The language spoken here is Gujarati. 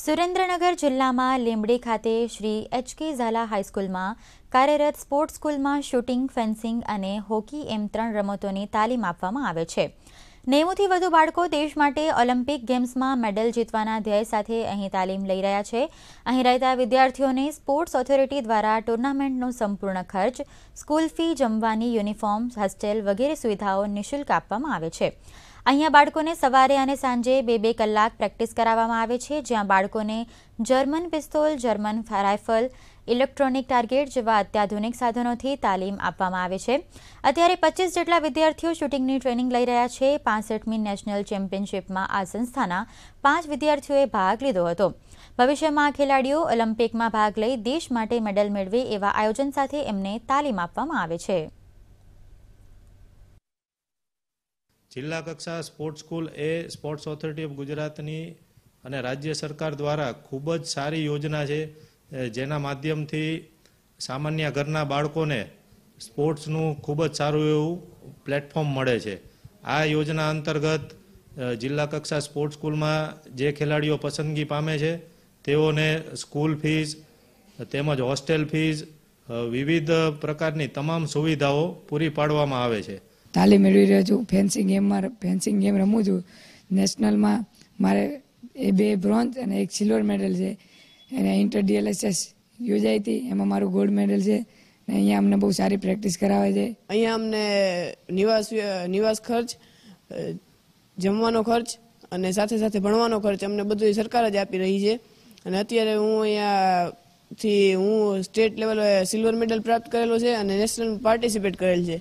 સુરેન્દ્રનગર જિલ્લામાં લીંબડી ખાતે શ્રી એચ કે ઝાલા હાઈસ્કૂલમાં કાર્યરત સ્પોર્ટ્સ સ્કૂલમાં શૂટિંગ ફેન્સિંગ અને હોકી એમ ત્રણ રમતોની તાલીમ આપવામાં આવે છે નેવુંથી વધુ બાળકો દેશ માટે ઓલિમ્પિક ગેમ્સમાં મેડલ જીતવાના ધ્યેય સાથે અહીં તાલીમ લઈ રહ્યા છે અહીં રહેતા વિદ્યાર્થીઓને સ્પોર્ટ્સ ઓથોરિટી દ્વારા ટુર્નામેન્ટનો સંપૂર્ણ ખર્ચ સ્કૂલ ફી જમવાની યુનિફોર્મ હોસ્ટેલ વગેરે સુવિધાઓ નિઃશુલ્ક આપવામાં આવે છે અહીંયા બાળકોને સવારે અને સાંજે બે બે કલાક પ્રેક્ટિસ કરાવવામાં આવે છે જ્યાં બાળકોને German pistol German rifle electronic target જેવા અત્યાધુનિક સાધનોથી તાલીમ આપવામાં આવે છે અત્યારે પચીસ જેટલા વિદ્યાર્થીઓ શૂટિંગની ટ્રેનિંગ લઈ રહ્યા છે પાસઠમી નેશનલ ચેમ્પિયનશિપમાં આ સંસ્થાના પાંચ વિદ્યાર્થીઓએ ભાગ લીધો હતો ભવિષ્યમાં આ ખેલાડીઓ ઓલિમ્પિકમાં ભાગ લઈ દેશ માટે મેડલ મેળવે એવા આયોજન સાથે એમને તાલીમ આપવામાં આવે છે જિલ્લા કક્ષા સ્પોર્ટ્સ સ્કૂલ એ સ્પોર્ટ્સ ઓથોરિટી ઓફ ગુજરાતની અને રાજ્ય સરકાર દ્વારા ખૂબ જ સારી યોજના છે જેના માધ્યમથી સામાન્ય ઘરના બાળકોને સ્પોર્ટ્સનું ખૂબ જ સારું એવું પ્લેટફોર્મ મળે છે આ યોજના અંતર્ગત જિલ્લા કક્ષા સ્પોર્ટ્સ સ્કૂલમાં જે ખેલાડીઓ પસંદગી પામે છે તેઓને સ્કૂલ ફીસ તેમજ હોસ્ટેલ ફીઝ વિવિધ પ્રકારની તમામ સુવિધાઓ પૂરી પાડવામાં આવે છે તાલીમ મેળવી રહ્યો છું ફેન્સિંગ ગેમમાં ફેન્સિંગ ગેમ રમું છું નેશનલમાં મારે એ બે બ્રોન્ઝ અને એક સિલ્વર મેડલ છે અને ઇન્ટર ડીએલએસએસ યોજાઈ હતી એમાં મારું ગોલ્ડ મેડલ છે અને અહીંયા અમને બહુ સારી પ્રેક્ટિસ કરાવે છે અહીંયા અમને નિવાસ નિવાસ ખર્ચ જમવાનો ખર્ચ અને સાથે સાથે ભણવાનો ખર્ચ અમને બધું સરકાર જ આપી રહી છે અને અત્યારે હું અહીંયા થી હું સ્ટેટ લેવલે સિલ્વર મેડલ પ્રાપ્ત કરેલો છે અને નેશનલ પાર્ટિસિપેટ કરેલ છે